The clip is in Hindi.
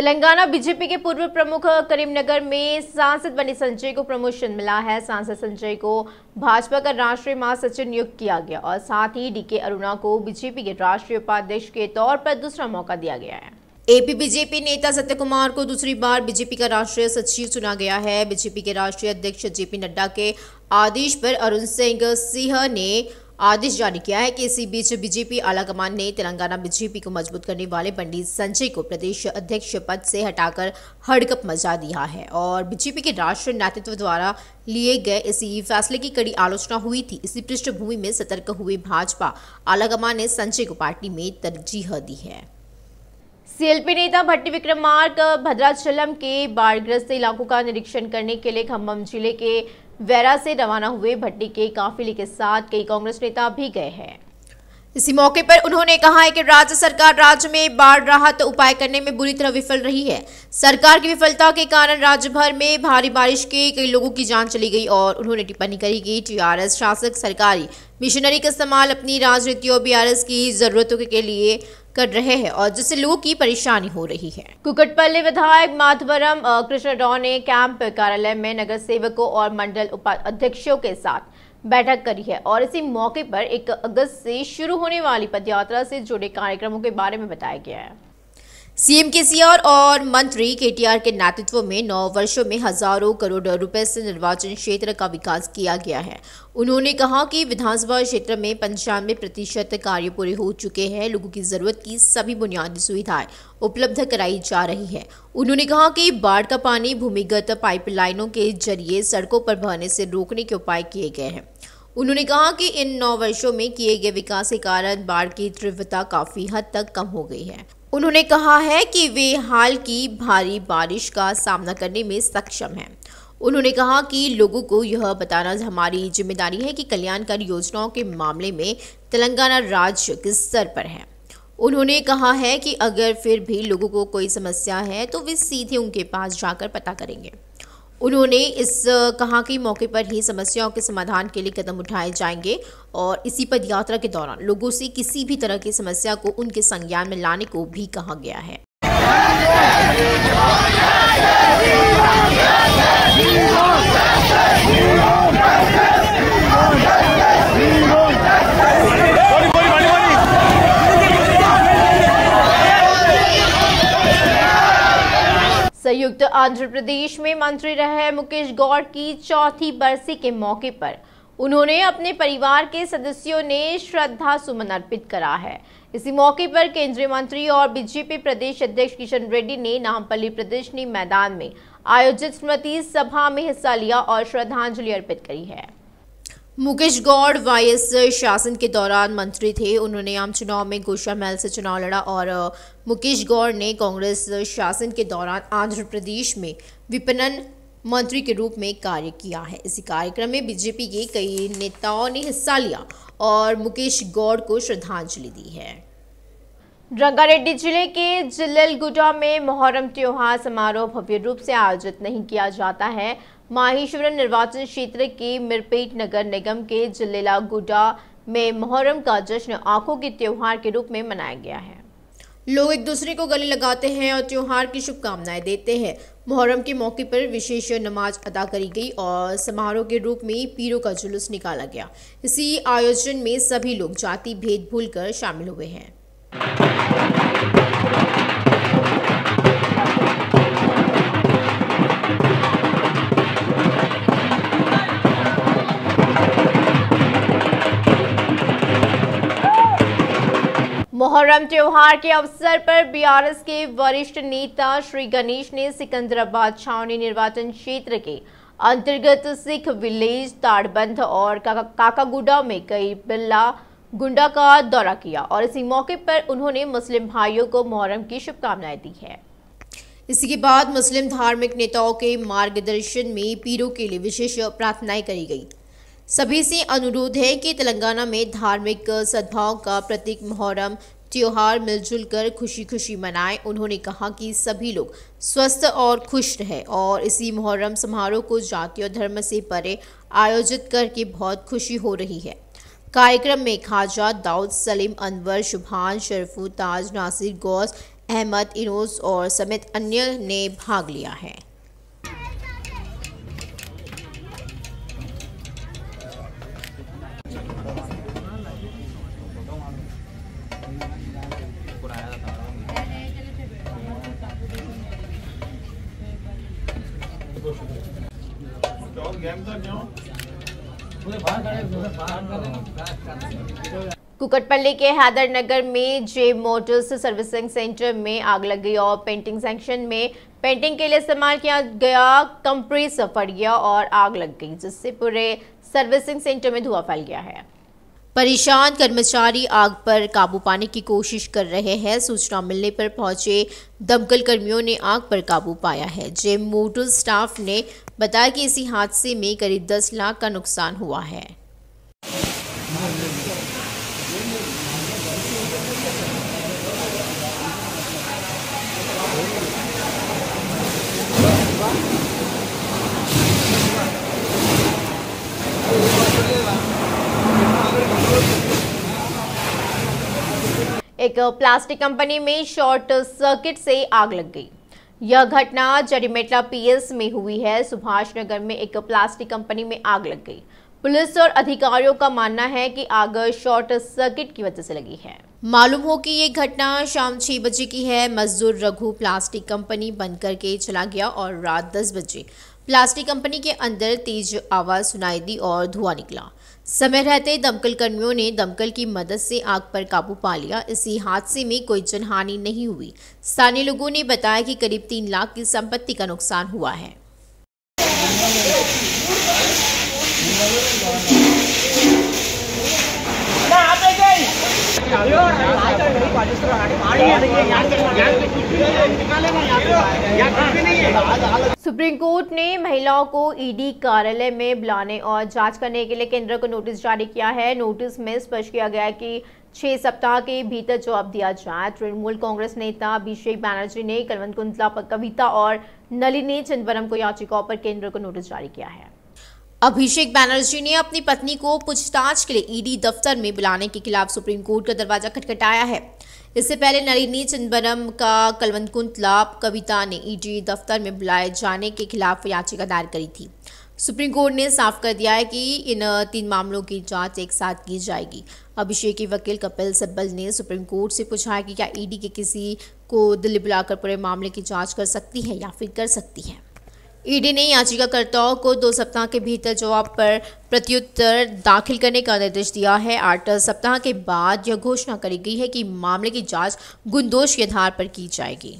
तेलंगाना बीजेपी के पूर्व प्रमुख करीमनगर में सांसद बने संजय को प्रमोशन मिला है सांसद संजय को भाजपा का राष्ट्रीय महासचिव नियुक्त किया गया और साथ ही डीके अरुणा को बीजेपी के राष्ट्रीय उपाध्यक्ष के तौर पर दूसरा मौका दिया गया है एपी बीजेपी नेता सत्य कुमार को दूसरी बार बीजेपी का राष्ट्रीय सचिव चुना गया है बीजेपी के राष्ट्रीय अध्यक्ष जेपी नड्डा के आदेश पर अरुण सिंह सिंह ने आदेश जारी किया है कि इसी बीच बीजेपी आलाकमान ने तेलंगाना बीजेपी को मजबूत करने वाले पंडित संजय को प्रदेश अध्यक्ष पद से हटाकर हड़कप मचा दिया है और बीजेपी के राष्ट्रीय नेतृत्व द्वारा लिए गए इसी फैसले की कड़ी आलोचना हुई थी इसी पृष्ठभूमि में सतर्क हुए भाजपा आलाकमान ने संजय को पार्टी में तरजीह दी है सीएलपी नेता भट्टी विक्रम मार्ग भद्राचलम के बाढ़ग्रस्त इलाकों का निरीक्षण करने के लिए खम्भम जिले के वैरा से रवाना हुए भट्टी के काफिले के साथ कई कांग्रेस नेता भी गए हैं इसी मौके पर उन्होंने कहा है कि राज्य सरकार राज्य में बाढ़ राहत तो उपाय करने में बुरी तरह विफल रही है सरकार की विफलता के कारण राज्य भर में भारी बारिश के कई लोगों की जान चली गई और उन्होंने टिप्पणी करी कि टीआरएस शासक सरकारी मिशनरी का इस्तेमाल अपनी राजनीति और बीआरएस की ज़रूरतों के लिए कर रहे हैं और जिससे लोगों की परेशानी हो रही है कुकटपल्ली विधायक माधवरम कृष्ण राव ने कैंप कार्यालय में नगर सेवकों और मंडल उपाध्यक्षों के साथ बैठक करी है और इसी मौके पर एक अगस्त से शुरू होने वाली पदयात्रा से जुड़े कार्यक्रमों के बारे में बताया गया है सीएम केसीआर और मंत्री केटीआर के नेतृत्व में नौ वर्षों में हजारों करोड़ रुपए से निर्वाचन क्षेत्र का विकास किया गया है उन्होंने कहा कि विधानसभा क्षेत्र में पंचानवे प्रतिशत कार्य पूरे हो चुके हैं लोगों की जरूरत की सभी बुनियादी सुविधाएं उपलब्ध कराई जा रही है उन्होंने कहा कि बाढ़ का पानी भूमिगत पाइपलाइनों के जरिए सड़कों पर बहने से रोकने के उपाय किए गए हैं उन्होंने कहा कि इन नौ वर्षों में किए गए विकास के कारण बाढ़ की तीव्रता काफी हद तक कम हो गई है उन्होंने कहा है कि वे हाल की भारी बारिश का सामना करने में सक्षम हैं उन्होंने कहा कि लोगों को यह बताना हमारी जिम्मेदारी है कि कल्याणकारी योजनाओं के मामले में तेलंगाना राज्य किस स्तर पर है उन्होंने कहा है कि अगर फिर भी लोगों को कोई समस्या है तो वे सीधे उनके पास जाकर पता करेंगे उन्होंने इस कहा कि मौके पर ही समस्याओं के समाधान के लिए कदम उठाए जाएंगे और इसी पद यात्रा के दौरान लोगों से किसी भी तरह की समस्या को उनके संज्ञान में लाने को भी कहा गया है संयुक्त आंध्र प्रदेश में मंत्री रहे मुकेश गौड़ की चौथी बरसी के मौके पर उन्होंने अपने परिवार के सदस्यों ने श्रद्धा सुमन अर्पित करा है इसी मौके पर केंद्रीय मंत्री और बीजेपी प्रदेश अध्यक्ष किशन रेड्डी ने नामपल्ली प्रदर्शनी मैदान में आयोजित स्मृति सभा में हिस्सा लिया और श्रद्धांजलि अर्पित करी है मुकेश गौड़ वाईएस शासन के दौरान मंत्री थे उन्होंने आम चुनाव में गोशा महल से चुनाव लड़ा और मुकेश गौड़ ने कांग्रेस शासन के दौरान आंध्र प्रदेश में विपणन मंत्री के रूप में कार्य किया है इसी कार्यक्रम में बीजेपी के कई नेताओं ने हिस्सा लिया और मुकेश गौड़ को श्रद्धांजलि दी है रंगारेड्डी जिले के जिलेलगुडा में मोहर्रम त्योहार समारोह भव्य रूप से आयोजित नहीं किया जाता है माहेश्वर निर्वाचन क्षेत्र के मिरपेट नगर निगम के जिलेलागुडा में मोहर्रम का जश्न आंखों के त्योहार के रूप में मनाया गया है लोग एक दूसरे को गले लगाते हैं और त्योहार की शुभकामनाएं देते हैं मुहर्रम के मौके पर विशेष नमाज अदा करी गई और समारोह के रूप में पीरों का जुलूस निकाला गया इसी आयोजन में सभी लोग जाति भेद भूल कर शामिल हुए हैं मुहर्रम त्योहार के अवसर पर बीआरएस के वरिष्ठ नेता श्री गणेश ने सिकंदराबाद छावनी निर्वाचन क्षेत्र के अंतर्गत सिख विलेज ताड़बंध और काकागुडा में कई बिल्ला गुंडा का दौरा किया और इसी मौके पर उन्होंने मुस्लिम भाइयों को मुहर्रम की शुभकामनाएं दी है इसी के बाद मुस्लिम धार्मिक नेताओं के मार्गदर्शन में पीरों के लिए विशेष प्रार्थनाएं करी गई सभी से अनुरोध है कि तेलंगाना में धार्मिक सद्भाव का प्रतीक मुहर्रम त्यौहार मिलजुल कर खुशी खुशी मनाएं उन्होंने कहा कि सभी लोग स्वस्थ और खुश रहें और इसी मुहर्रम समारोह को जाति और धर्म से परे आयोजित करके बहुत खुशी हो रही है कार्यक्रम में ख्वाजा दाऊद सलीम अनवर शुभान शरफू ताज नासिर गौस अहमद इनोस और समेत अन्य ने भाग लिया है तो कुकटपल्ली के हैदर नगर में जे मोटर्स सर्विसिंग सेंटर में आग लग गई और पेंटिंग सेंक्शन में पेंटिंग के लिए इस्तेमाल किया गया कंप्रेसर फट गया और आग लग गई जिससे पूरे सर्विसिंग सेंटर में धुआं फैल गया है परेशान कर्मचारी आग पर काबू पाने की कोशिश कर रहे हैं सूचना मिलने पर पहुंचे दमकल कर्मियों ने आग पर काबू पाया है जेम मोटर स्टाफ ने बताया कि इसी हादसे में करीब 10 लाख का नुकसान हुआ है एक प्लास्टिक कंपनी में शॉर्ट सर्किट से आग लग गई यह घटना जरीमेटला पीएस में हुई है सुभाष नगर में एक प्लास्टिक कंपनी में आग लग गई पुलिस और अधिकारियों का मानना है कि आग शॉर्ट सर्किट की वजह से लगी है मालूम हो कि ये घटना शाम छह बजे की है मजदूर रघु प्लास्टिक कंपनी बंद करके चला गया और रात दस बजे प्लास्टिक कंपनी के अंदर तेज आवाज़ सुनाई दी और धुआं निकला समय रहते दमकल कर्मियों ने दमकल की मदद से आग पर काबू पा लिया इसी हादसे में कोई जनहानि नहीं हुई स्थानीय लोगों ने बताया कि करीब तीन लाख की संपत्ति का नुकसान हुआ है सुप्रीम कोर्ट ने महिलाओं को ईडी कार्यालय में बुलाने और जांच करने के लिए केंद्र को नोटिस जारी किया है नोटिस में स्पष्ट किया गया है कि छह सप्ताह के भीतर जवाब दिया जाए तृणमूल कांग्रेस नेता अभिषेक बैनर्जी ने कलवंत कुंतला कविता और नलिनी चिदम्बरम को याचिकाओं पर केंद्र को नोटिस जारी किया है अभिषेक बैनर्जी ने अपनी पत्नी को पूछताछ के लिए ईडी दफ्तर में बुलाने के खिलाफ सुप्रीम कोर्ट का दरवाजा खटखटाया है इससे पहले नलिनी चिदम्बरम का कलवंत कुंतलाप कविता ने ईडी दफ्तर में बुलाए जाने के खिलाफ याचिका दायर करी थी सुप्रीम कोर्ट ने साफ कर दिया है कि इन तीन मामलों की जांच एक साथ की जाएगी अभिषेक के वकील कपिल सिब्बल ने सुप्रीम कोर्ट से पूछा है कि क्या ईडी के किसी को दिल्ली बुलाकर पूरे मामले की जांच कर सकती है या फिर कर सकती है ईडी ने याचिकाकर्ताओं को दो सप्ताह के भीतर जवाब पर प्रत्युत्तर दाखिल करने का निर्देश दिया है आठ सप्ताह के बाद यह घोषणा करी गई है कि मामले की जांच गुंदोष के आधार पर की जाएगी